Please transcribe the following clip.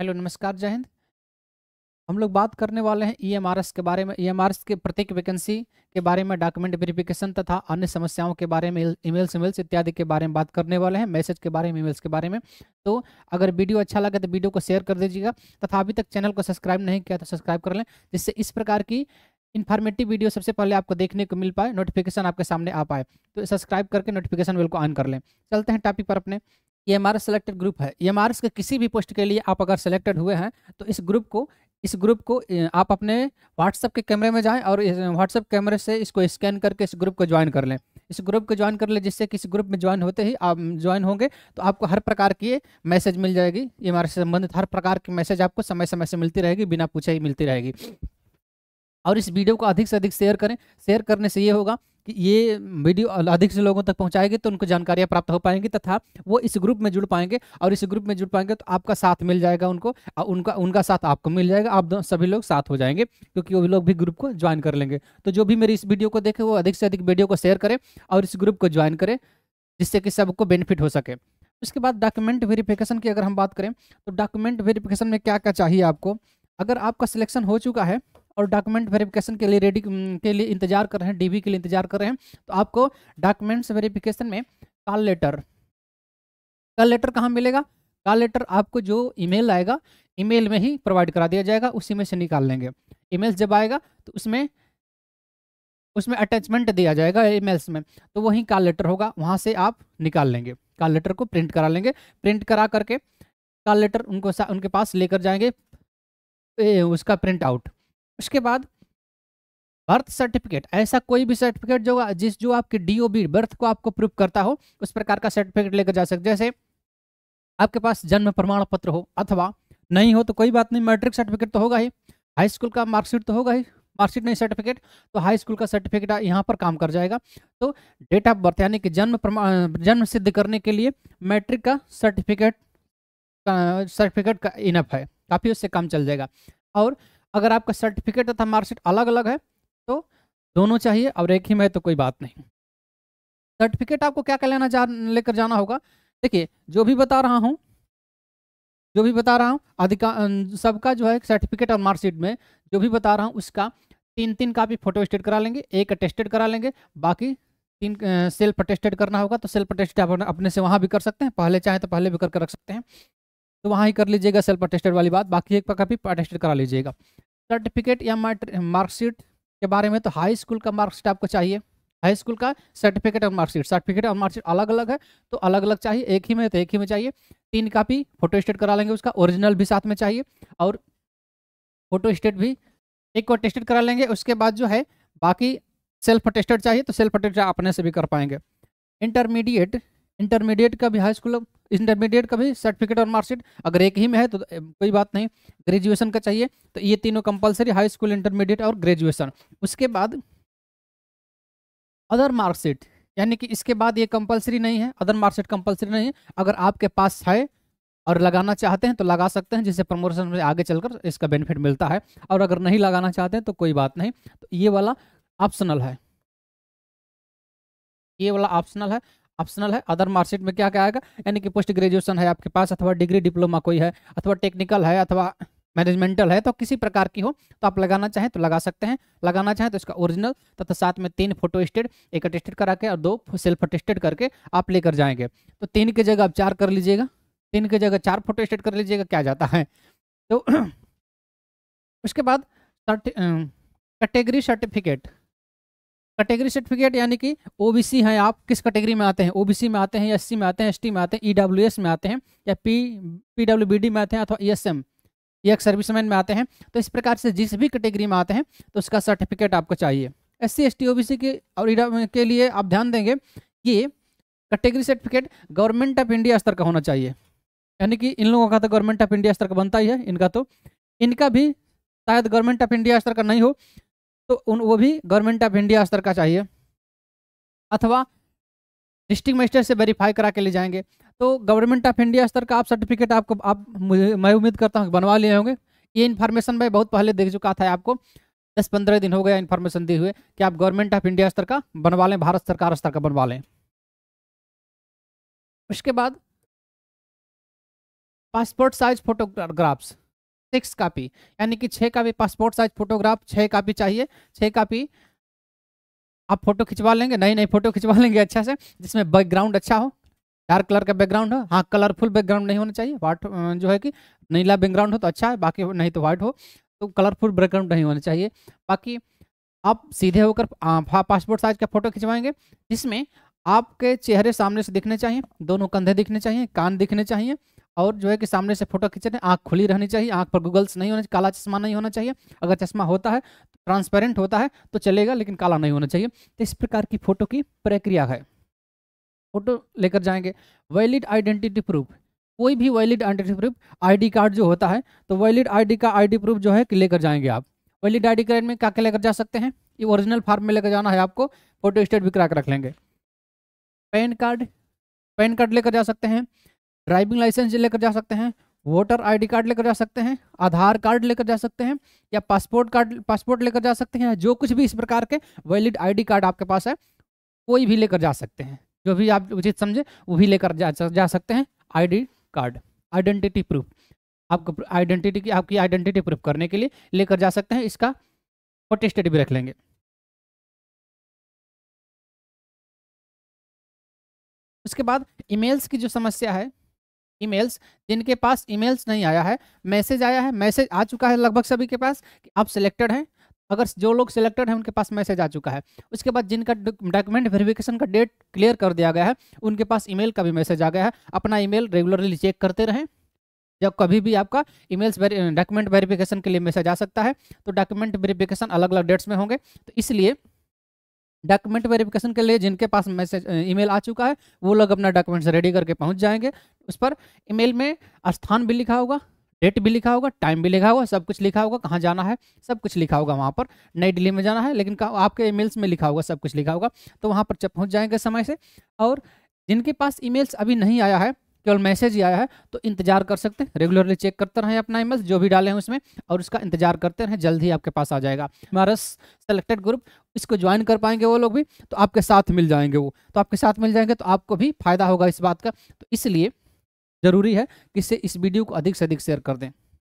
hello नमस्कार जय हिंद हम लोग बात करने वाले हैं ई e के बारे में ई e के प्रत्येक वैकेंसी के बारे में डॉक्यूमेंट वेरिफिकेशन तथा अन्य समस्याओं के बारे में ईमेल्स ईमेल्स इत्यादि के बारे में बात करने वाले हैं मैसेज के बारे में ईमेल्स के बारे में तो अगर वीडियो अच्छा लगे तो वीडियो को शेयर कर दीजिएगा तथा अभी तक चैनल को सब्सक्राइब नहीं किया तो सब्सक्राइब कर लें जिससे इस प्रकार की इन्फॉर्मेटिव वीडियो सबसे पहले आपको देखने को मिल पाए नोटिफिकेशन आपके सामने आ पाए तो सब्सक्राइब करके नोटिफिकेशन बिल को ऑन कर लें चलते हैं टॉपिक पर अपने ये हमारा सेलेक्टेड ग्रुप है ई एम के किसी भी पोस्ट के लिए आप अगर सेलेक्टेड हुए हैं तो इस ग्रुप को इस ग्रुप को आप अपने व्हाट्सएप के कैमरे में जाएं और व्हाट्सएप कैमरे से इसको स्कैन करके इस ग्रुप को ज्वाइन कर लें इस ग्रुप को ज्वाइन कर लें जिससे किसी ग्रुप में ज्वाइन होते ही आप ज्वाइन होंगे तो आपको हर प्रकार की मैसेज मिल जाएगी आर एस से संबंधित हर प्रकार की मैसेज आपको समय समय से मिलती रहेगी बिना पूछे ही मिलती रहेगी और इस वीडियो को अधिक से अधिक शेयर करें शेयर करने से ये होगा कि ये वीडियो अधिक से लोगों तक पहुंचाएगी तो उनको जानकारियाँ प्राप्त हो पाएंगी तथा वो इस ग्रुप में जुड़ पाएंगे और इस ग्रुप में जुड़ पाएंगे तो आपका साथ मिल जाएगा उनको और उनका उनका साथ आपको मिल जाएगा आप सभी लोग साथ हो जाएंगे क्योंकि वो लोग भी ग्रुप को ज्वाइन कर लेंगे तो जो भी मेरी इस वीडियो को देखे वो अधिक से अधिक वीडियो को शेयर करें और इस ग्रुप को ज्वाइन करें जिससे कि सबको बेनिफिट हो सके उसके बाद डॉक्यूमेंट वेरीफिकेशन की अगर हम बात करें तो डॉक्यूमेंट वेरीफिकेशन में क्या क्या चाहिए आपको अगर आपका सिलेक्शन हो चुका है और डॉक्यूमेंट वेरिफिकेशन के लिए रेडी के लिए इंतजार कर रहे हैं डीबी के लिए इंतजार कर रहे हैं तो आपको डॉक्यूमेंट्स वेरिफिकेशन में कॉल लेटर कॉल लेटर कहाँ मिलेगा कॉल लेटर आपको जो ईमेल आएगा ईमेल में ही प्रोवाइड करा दिया जाएगा उसी में से निकाल लेंगे ईमेल जब आएगा तो उसमें उसमें अटैचमेंट दिया जाएगा ईमेल्स में तो वही कॉल लेटर होगा वहाँ से आप निकाल लेंगे कॉल लेटर को प्रिंट करा लेंगे प्रिंट करा करके कॉल लेटर उनको उनके पास लेकर जाएंगे ए, उसका प्रिंट आउट उसके बाद बर्थ सर्टिफिकेट ऐसा कोई भी सर्टिफिकेट जो जिस जो आपके डीओबी बर्थ को आपको प्रूव करता हो उस प्रकार का सर्टिफिकेट लेकर जा सकते जैसे आपके पास जन्म प्रमाण पत्र हो अथवा नहीं हो तो कोई बात नहीं मैट्रिक सर्टिफिकेट तो होगा ही हाई स्कूल का मार्कशीट तो होगा ही मार्कशीट नहीं सर्टिफिकेट तो हाई स्कूल का सर्टिफिकेट यहाँ पर काम कर जाएगा तो डेट ऑफ बर्थ यानी कि जन्म प्रमाण जन्म सिद्ध करने के लिए मैट्रिक का सर्टिफिकेट सर्टिफिकेट का इनफ है काफ़ी उससे काम चल जाएगा और अगर आपका सर्टिफिकेट तथा मार्कशीट अलग अलग है तो दोनों चाहिए और एक ही में तो कोई बात नहीं सर्टिफिकेट आपको क्या क्या लेना जा लेकर जाना होगा देखिए जो भी बता रहा हूँ जो भी बता रहा हूँ अधिका सबका जो है सर्टिफिकेट और मार्कशीट में जो भी बता रहा हूँ उसका तीन तीन कापी फोटो स्टेट करा लेंगे एक अटेस्टेड करा लेंगे बाकी तीन सेल्फ अटेस्टेड करना होगा तो सेल्फ अटेस्टेड आप अपने से वहाँ भी कर सकते हैं पहले चाहे तो पहले भी करके रख सकते हैं तो वहाँ ही कर लीजिएगा सेल्फ अटेस्टेड वाली बात बाकी एक कापी अटेस्टेड करा लीजिएगा सर्टिफिकेट या मार्कशीट के बारे में तो हाई स्कूल का मार्कशीट आपको चाहिए हाई स्कूल का सर्टिफिकेट और मार्कशीट सर्टिफिकेट और मार्कशीट अलग अलग है तो अलग अलग चाहिए एक ही में तो एक ही में चाहिए तीन कापी फोटो स्टेट करा लेंगे उसका ओरिजिनल भी साथ में चाहिए और फोटो स्टेट भी एक बार टेस्टेड करा लेंगे उसके बाद जो है बाकी सेल्फ अटेस्टेड चाहिए तो सेल्फ अटेस्टेड अपने से भी कर पाएंगे इंटरमीडिएट इंटरमीडिएट का भी हाई स्कूल इंटरमीडिएट का भी सर्टिफिकेट और मार्कशीट अगर एक ही में है तो कोई बात नहीं ग्रेजुएशन का चाहिए तो ये तीनों कंपलसरी हाई स्कूल इंटरमीडिएट और ग्रेजुएशन उसके बाद अदर मार्कशीट यानी कि इसके बाद ये कंपलसरी नहीं है अदर मार्कशीट कंपलसरी नहीं है अगर आपके पास है और लगाना चाहते हैं तो लगा सकते हैं जिससे प्रमोशन में आगे चलकर इसका बेनिफिट मिलता है और अगर नहीं लगाना चाहते हैं तो कोई बात नहीं तो ये वाला ऑप्शनल है ये वाला ऑप्शनल है ऑप्शनल है अदर मार्कशीट में क्या क्या आएगा यानी कि पोस्ट ग्रेजुएशन है आपके पास अथवा डिग्री डिप्लोमा कोई है अथवा टेक्निकल है अथवा मैनेजमेंटल है तो किसी प्रकार की हो तो आप लगाना चाहें तो लगा सकते हैं लगाना चाहें तो इसका ओरिजिनल तथा साथ में तीन फोटो स्टेड एक अटेस्टेड करा के और दो सेल्फ अटेस्टेड करके आप लेकर जाएंगे तो तीन की जगह आप चार कर लीजिएगा तीन की जगह चार फोटो स्टेड कर लीजिएगा क्या जाता है तो उसके बाद कैटेगरी सर्टिफिकेट कैटेगरी सर्टिफिकेट यानी कि ओबीसी हैं आप किस कैटेगरी में आते हैं ओबीसी में आते हैं या एस में आते हैं एस में आते हैं ई e में आते हैं या पी पी में आते हैं अथवा ई e या एक e सर्विसमैन में आते हैं तो इस प्रकार से जिस भी कैटेगरी में आते हैं तो उसका सर्टिफिकेट आपको चाहिए S C S T O B C के और के लिए आप ध्यान देंगे कि category certificate government of India स्तर का होना चाहिए यानी कि इन लोगों का तो गवर्नमेंट ऑफ इंडिया स्तर का बनता ही है इनका तो इनका भी शायद गवर्नमेंट ऑफ इंडिया स्तर का नहीं हो तो उन वो भी गवर्नमेंट ऑफ इंडिया स्तर का चाहिए अथवा डिस्ट्रिक्ट मजिस्ट्रेट से वेरीफाई करा के ले जाएंगे तो गवर्नमेंट ऑफ इंडिया स्तर का आप सर्टिफिकेट आपको आप मुझे मैं उम्मीद करता हूँ बनवा लिए होंगे ये इन्फॉर्मेशन मैं बहुत पहले देख चुका था आपको दस पंद्रह दिन हो गया इन्फॉर्मेशन दिए हुए कि आप गवर्नमेंट ऑफ इंडिया स्तर का बनवा लें भारत सरकार स्तर का बनवा लें उसके बाद passport size photographs six copy यानी कि छः कापी पासपोर्ट साइज फोटोग्राफ छः कापी चाहिए छः कापी आप फोटो खिंचवा लेंगे नई नई फोटो खिंचवा लेंगे अच्छा से जिसमें बैकग्राउंड अच्छा हो डार्क कलर का बैकग्राउंड हो हाँ कलरफुल बैकग्राउंड नहीं होना चाहिए व्हाइट जो है कि नीला बैकग्राउंड हो तो अच्छा है बाकी नहीं तो व्हाइट हो तो कलरफुल बैकग्राउंड नहीं होना चाहिए बाकी आप सीधे होकर पासपोर्ट साइज का फ़ोटो खिंचवाएंगे जिसमें आपके चेहरे सामने से दिखने चाहिए दोनों कंधे दिखने चाहिए कान दिखने चाहिए और जो है कि सामने से फोटो खींचने आँख खुली रहनी चाहिए आँख पर गूगल्स नहीं होना चाहिए काला चश्मा नहीं होना चाहिए अगर चश्मा होता है तो ट्रांसपेरेंट होता है तो चलेगा लेकिन काला नहीं होना चाहिए तो इस प्रकार की फोटो की प्रक्रिया है फोटो लेकर जाएंगे वैलिड आइडेंटिटी प्रूफ कोई भी valid identity proof ID card जो होता है तो वैलिड आईडी का आईडी प्रूफ जो है कि लेकर जाएंगे आप वैलिड आईडी कार्ड में क्या क्या लेकर जा सकते हैं ये ओरिजिनल फार्म में लेकर जाना है आपको फोटो स्टेट भी करा कर रख लेंगे पैन कार्ड पैन कार्ड लेकर जा सकते हैं ड्राइविंग लाइसेंस लेकर जा सकते हैं वोटर आईडी कार्ड लेकर जा सकते हैं आधार कार्ड लेकर जा सकते हैं या पासपोर्ट कार्ड पासपोर्ट लेकर जा सकते हैं जो कुछ भी इस प्रकार के वैलिड आईडी कार्ड आपके पास है कोई भी लेकर जा सकते हैं जो भी आप उचित समझे वो भी लेकर जा, जा सकते हैं आईडी कार्ड आइडेंटिटी प्रूफ आपको आइडेंटिटी की आपकी आइडेंटिटी प्रूफ करने के लिए लेकर जा सकते हैं इसका फोटेस्टेट भी रख लेंगे उसके बाद ईमेल्स की जो समस्या है ईमेल्स जिनके पास ईमेल्स नहीं आया है मैसेज आया है मैसेज आ चुका है लगभग सभी के पास कि आप सिलेक्टेड हैं अगर जो लोग सिलेक्टेड हैं उनके पास मैसेज आ चुका है उसके बाद जिनका डॉक्यूमेंट वेरिफिकेशन का डेट क्लियर कर दिया गया है उनके पास ईमेल का भी मैसेज आ गया है अपना ईमेल रेगुलरली चेक करते रहें जब कभी भी आपका ईमेल्स डॉक्यूमेंट वेरिफिकेशन के लिए मैसेज आ सकता है तो डॉक्यूमेंट वेरिफिकेशन अलग अलग डेट्स में होंगे तो इसलिए डॉक्यूमेंट वेरिफिकेशन के लिए जिनके पास मैसेज ईमेल आ चुका है वो लोग अपना डॉक्यूमेंट्स रेडी करके पहुंच जाएंगे उस पर ईमेल में स्थान भी लिखा होगा डेट भी लिखा होगा टाइम भी लिखा होगा सब कुछ लिखा होगा कहाँ जाना है सब कुछ लिखा होगा वहाँ पर नई दिल्ली में जाना है लेकिन आपके ई में लिखा होगा सब कुछ लिखा होगा तो वहाँ पर पहुँच जाएंगे समय से और जिनके पास ई अभी नहीं आया है केवल मैसेज ही आया है तो इंतजार कर सकते हैं रेगुलरली चेक करते रहें अपना ईमेल जो भी डाले हैं उसमें और उसका इंतजार करते रहें जल्द ही आपके पास आ जाएगा हमारा सेलेक्टेड ग्रुप इसको ज्वाइन कर पाएंगे वो लोग भी तो आपके साथ मिल जाएंगे वो तो आपके साथ मिल जाएंगे तो आपको भी फायदा होगा इस बात का तो इसलिए ज़रूरी है कि इस वीडियो को अधिक से अधिक शेयर कर दें